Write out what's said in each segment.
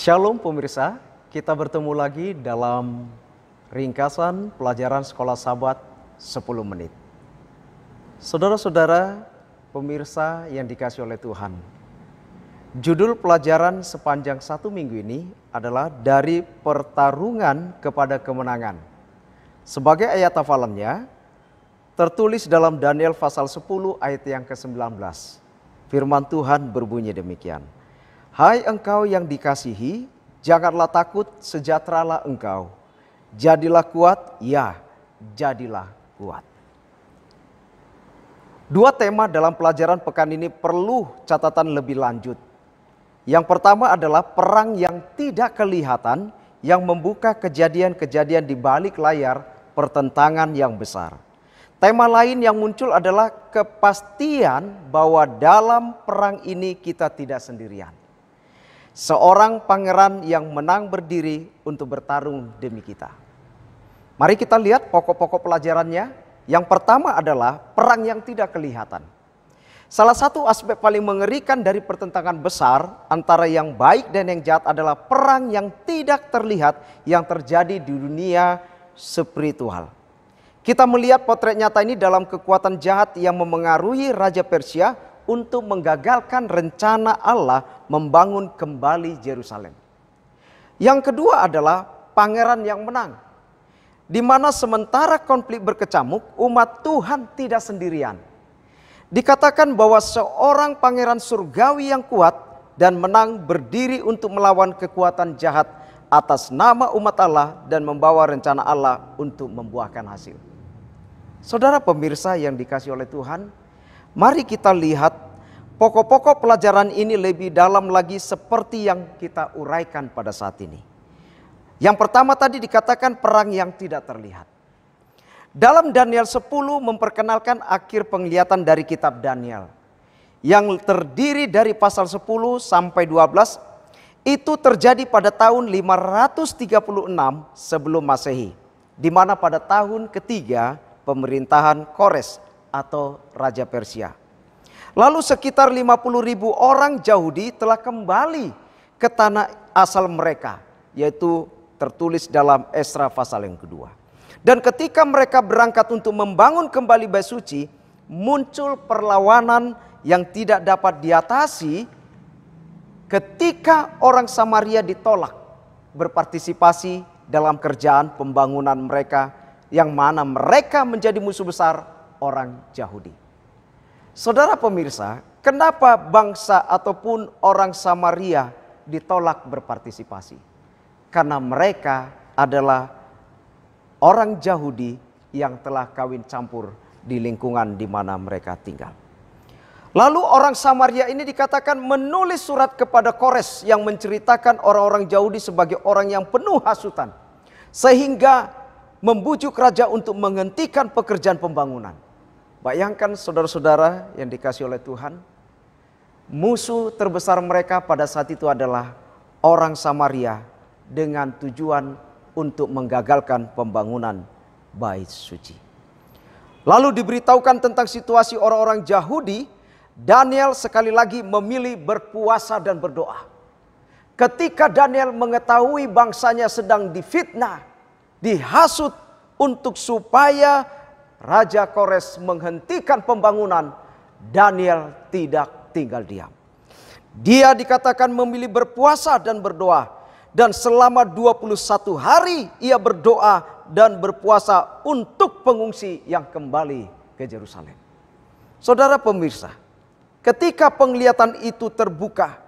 Shalom pemirsa, kita bertemu lagi dalam ringkasan pelajaran sekolah sabat 10 menit. Saudara-saudara, pemirsa yang dikasih oleh Tuhan. Judul pelajaran sepanjang satu minggu ini adalah dari pertarungan kepada kemenangan. Sebagai ayat hafalannya, tertulis dalam Daniel pasal 10 ayat yang ke-19. Firman Tuhan berbunyi demikian. Hai engkau yang dikasihi, janganlah takut, sejahteralah engkau. Jadilah kuat, ya, jadilah kuat. Dua tema dalam pelajaran pekan ini perlu catatan lebih lanjut. Yang pertama adalah perang yang tidak kelihatan yang membuka kejadian-kejadian di balik layar pertentangan yang besar. Tema lain yang muncul adalah kepastian bahwa dalam perang ini kita tidak sendirian seorang pangeran yang menang berdiri untuk bertarung demi kita. Mari kita lihat pokok-pokok pelajarannya. Yang pertama adalah perang yang tidak kelihatan. Salah satu aspek paling mengerikan dari pertentangan besar antara yang baik dan yang jahat adalah perang yang tidak terlihat yang terjadi di dunia spiritual. Kita melihat potret nyata ini dalam kekuatan jahat yang memengaruhi Raja Persia untuk menggagalkan rencana Allah membangun kembali Yerusalem. Yang kedua adalah pangeran yang menang. Di mana sementara konflik berkecamuk, umat Tuhan tidak sendirian. Dikatakan bahwa seorang pangeran surgawi yang kuat dan menang berdiri untuk melawan kekuatan jahat atas nama umat Allah dan membawa rencana Allah untuk membuahkan hasil. Saudara pemirsa yang dikasih oleh Tuhan, mari kita lihat Pokok-pokok pelajaran ini lebih dalam lagi seperti yang kita uraikan pada saat ini. Yang pertama tadi dikatakan perang yang tidak terlihat. Dalam Daniel 10 memperkenalkan akhir penglihatan dari kitab Daniel. Yang terdiri dari pasal 10 sampai 12 itu terjadi pada tahun 536 sebelum masehi. Di mana pada tahun ketiga pemerintahan Kores atau Raja Persia. Lalu sekitar 50 ribu orang Yahudi telah kembali ke tanah asal mereka. Yaitu tertulis dalam Esra pasal yang kedua. Dan ketika mereka berangkat untuk membangun kembali bait suci, muncul perlawanan yang tidak dapat diatasi ketika orang Samaria ditolak berpartisipasi dalam kerjaan pembangunan mereka yang mana mereka menjadi musuh besar orang Yahudi. Saudara pemirsa, kenapa bangsa ataupun orang Samaria ditolak berpartisipasi? Karena mereka adalah orang Yahudi yang telah kawin campur di lingkungan di mana mereka tinggal. Lalu orang Samaria ini dikatakan menulis surat kepada Kores yang menceritakan orang-orang Yahudi sebagai orang yang penuh hasutan. Sehingga membujuk raja untuk menghentikan pekerjaan pembangunan. Bayangkan saudara-saudara yang dikasih oleh Tuhan, musuh terbesar mereka pada saat itu adalah orang Samaria dengan tujuan untuk menggagalkan pembangunan bait suci. Lalu diberitahukan tentang situasi orang-orang Yahudi, Daniel sekali lagi memilih berpuasa dan berdoa. Ketika Daniel mengetahui bangsanya sedang difitnah, dihasut untuk supaya Raja Kores menghentikan pembangunan, Daniel tidak tinggal diam. Dia dikatakan memilih berpuasa dan berdoa. Dan selama 21 hari ia berdoa dan berpuasa untuk pengungsi yang kembali ke Jerusalem. Saudara pemirsa, ketika penglihatan itu terbuka,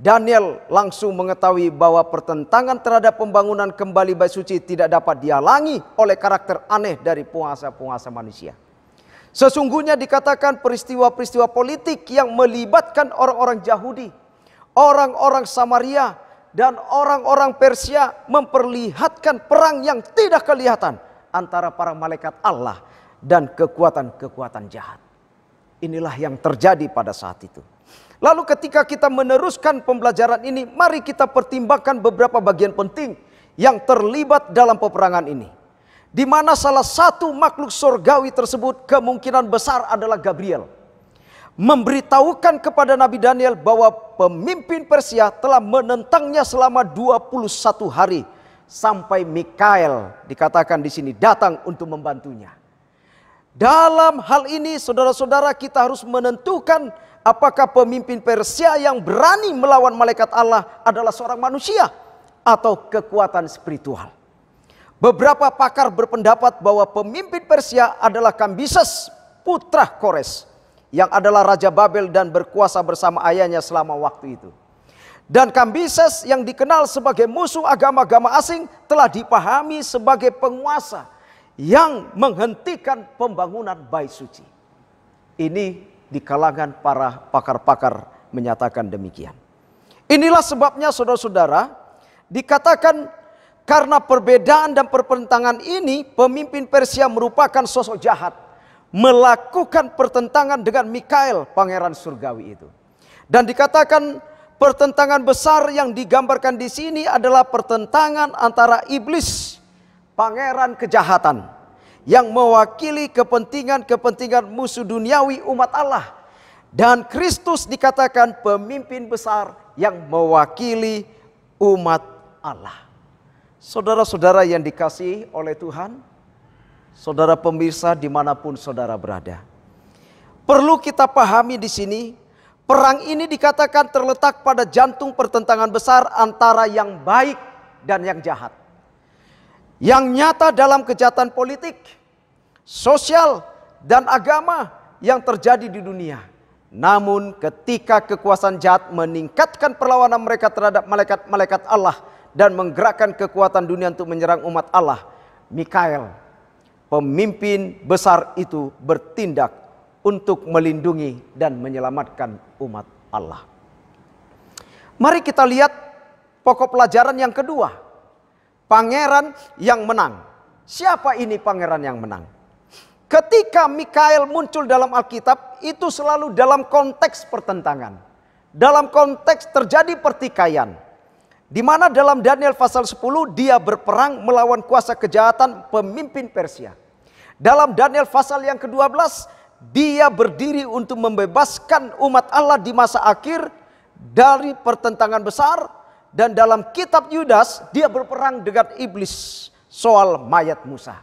Daniel langsung mengetahui bahwa pertentangan terhadap pembangunan kembali bait suci tidak dapat dialangi oleh karakter aneh dari penguasa-penguasa manusia. Sesungguhnya dikatakan peristiwa-peristiwa politik yang melibatkan orang-orang Yahudi, orang-orang Samaria, dan orang-orang Persia memperlihatkan perang yang tidak kelihatan antara para malaikat Allah dan kekuatan-kekuatan jahat. Inilah yang terjadi pada saat itu. Lalu ketika kita meneruskan pembelajaran ini, mari kita pertimbangkan beberapa bagian penting yang terlibat dalam peperangan ini. Di mana salah satu makhluk surgawi tersebut kemungkinan besar adalah Gabriel. Memberitahukan kepada Nabi Daniel bahwa pemimpin Persia telah menentangnya selama 21 hari. Sampai Mikael dikatakan di sini datang untuk membantunya. Dalam hal ini saudara-saudara kita harus menentukan apakah pemimpin Persia yang berani melawan malaikat Allah adalah seorang manusia atau kekuatan spiritual. Beberapa pakar berpendapat bahwa pemimpin Persia adalah Kambises, putra Kores, yang adalah raja Babel dan berkuasa bersama ayahnya selama waktu itu. Dan Kambises yang dikenal sebagai musuh agama-agama asing telah dipahami sebagai penguasa yang menghentikan pembangunan bayi suci. Ini di kalangan para pakar-pakar menyatakan demikian. Inilah sebabnya saudara-saudara dikatakan karena perbedaan dan perpentangan ini pemimpin Persia merupakan sosok jahat. Melakukan pertentangan dengan Mikael pangeran surgawi itu. Dan dikatakan pertentangan besar yang digambarkan di sini adalah pertentangan antara iblis pangeran kejahatan yang mewakili kepentingan-kepentingan musuh duniawi umat Allah. Dan Kristus dikatakan pemimpin besar yang mewakili umat Allah. Saudara-saudara yang dikasihi oleh Tuhan, saudara pemirsa dimanapun saudara berada. Perlu kita pahami di sini, perang ini dikatakan terletak pada jantung pertentangan besar antara yang baik dan yang jahat yang nyata dalam kejahatan politik, sosial, dan agama yang terjadi di dunia. Namun ketika kekuasaan jahat meningkatkan perlawanan mereka terhadap malaikat-malaikat Allah dan menggerakkan kekuatan dunia untuk menyerang umat Allah, Mikael, pemimpin besar itu bertindak untuk melindungi dan menyelamatkan umat Allah. Mari kita lihat pokok pelajaran yang kedua pangeran yang menang. Siapa ini pangeran yang menang? Ketika Mikael muncul dalam Alkitab, itu selalu dalam konteks pertentangan. Dalam konteks terjadi pertikaian. Di mana dalam Daniel pasal 10 dia berperang melawan kuasa kejahatan pemimpin Persia. Dalam Daniel pasal yang ke-12 dia berdiri untuk membebaskan umat Allah di masa akhir dari pertentangan besar dan dalam kitab Yudas dia berperang dengan iblis soal mayat Musa.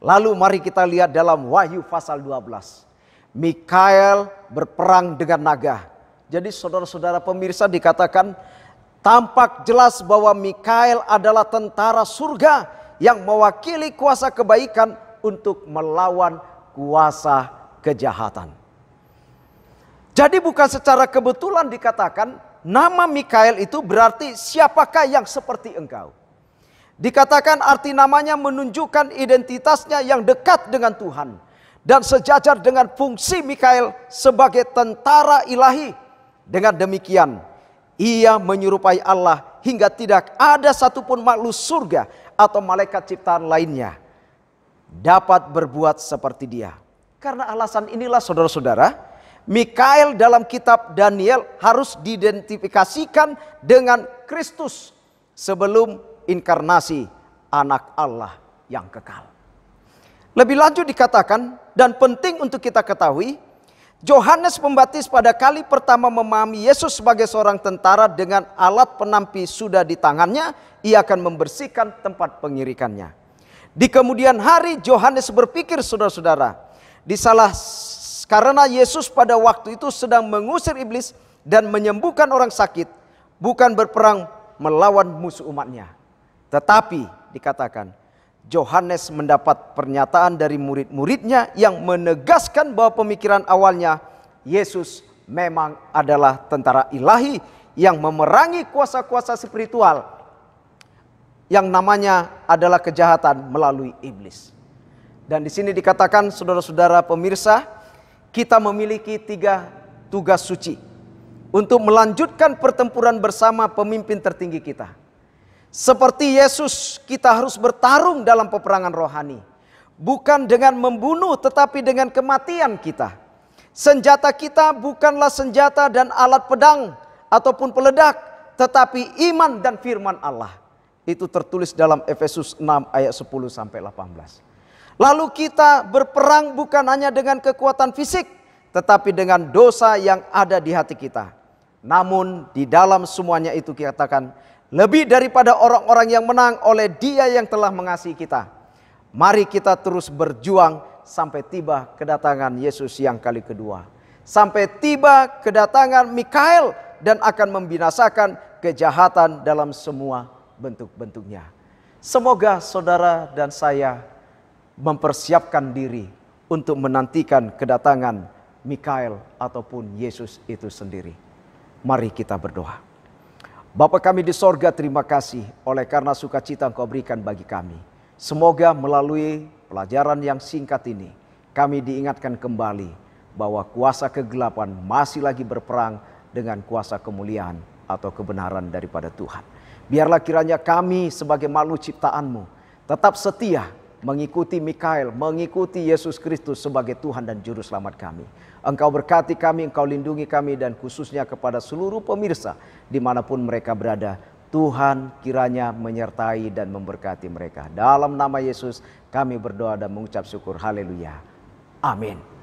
Lalu mari kita lihat dalam Wahyu pasal 12. Mikael berperang dengan naga. Jadi saudara-saudara pemirsa dikatakan tampak jelas bahwa Mikael adalah tentara surga yang mewakili kuasa kebaikan untuk melawan kuasa kejahatan. Jadi bukan secara kebetulan dikatakan nama Mikael itu berarti siapakah yang seperti engkau. Dikatakan arti namanya menunjukkan identitasnya yang dekat dengan Tuhan. Dan sejajar dengan fungsi Mikael sebagai tentara ilahi. Dengan demikian, ia menyerupai Allah hingga tidak ada satupun makhluk surga atau malaikat ciptaan lainnya dapat berbuat seperti dia. Karena alasan inilah saudara-saudara, Mikael dalam kitab Daniel harus diidentifikasikan dengan Kristus sebelum inkarnasi anak Allah yang kekal. Lebih lanjut dikatakan dan penting untuk kita ketahui, Yohanes Pembaptis pada kali pertama memahami Yesus sebagai seorang tentara dengan alat penampi sudah di tangannya, ia akan membersihkan tempat pengirikannya. Di kemudian hari Yohanes berpikir saudara-saudara, di salah karena Yesus pada waktu itu sedang mengusir iblis dan menyembuhkan orang sakit. Bukan berperang melawan musuh umatnya. Tetapi dikatakan Johannes mendapat pernyataan dari murid-muridnya yang menegaskan bahwa pemikiran awalnya Yesus memang adalah tentara ilahi yang memerangi kuasa-kuasa spiritual yang namanya adalah kejahatan melalui iblis. Dan di sini dikatakan saudara-saudara pemirsa, kita memiliki tiga tugas suci untuk melanjutkan pertempuran bersama pemimpin tertinggi kita. Seperti Yesus, kita harus bertarung dalam peperangan rohani, bukan dengan membunuh, tetapi dengan kematian kita. Senjata kita bukanlah senjata dan alat pedang ataupun peledak, tetapi iman dan firman Allah. Itu tertulis dalam Efesus 6 ayat 10 sampai 18. Lalu kita berperang bukan hanya dengan kekuatan fisik, tetapi dengan dosa yang ada di hati kita. Namun di dalam semuanya itu kita katakan, lebih daripada orang-orang yang menang oleh dia yang telah mengasihi kita. Mari kita terus berjuang sampai tiba kedatangan Yesus yang kali kedua. Sampai tiba kedatangan Mikael dan akan membinasakan kejahatan dalam semua bentuk-bentuknya. Semoga saudara dan saya mempersiapkan diri untuk menantikan kedatangan Mikael ataupun Yesus itu sendiri. Mari kita berdoa. Bapa kami di sorga terima kasih oleh karena sukacita engkau berikan bagi kami. Semoga melalui pelajaran yang singkat ini kami diingatkan kembali bahwa kuasa kegelapan masih lagi berperang dengan kuasa kemuliaan atau kebenaran daripada Tuhan. Biarlah kiranya kami sebagai makhluk ciptaanmu tetap setia mengikuti Mikael, mengikuti Yesus Kristus sebagai Tuhan dan Juru Selamat kami. Engkau berkati kami, Engkau lindungi kami dan khususnya kepada seluruh pemirsa dimanapun mereka berada. Tuhan kiranya menyertai dan memberkati mereka. Dalam nama Yesus kami berdoa dan mengucap syukur. Haleluya. Amin.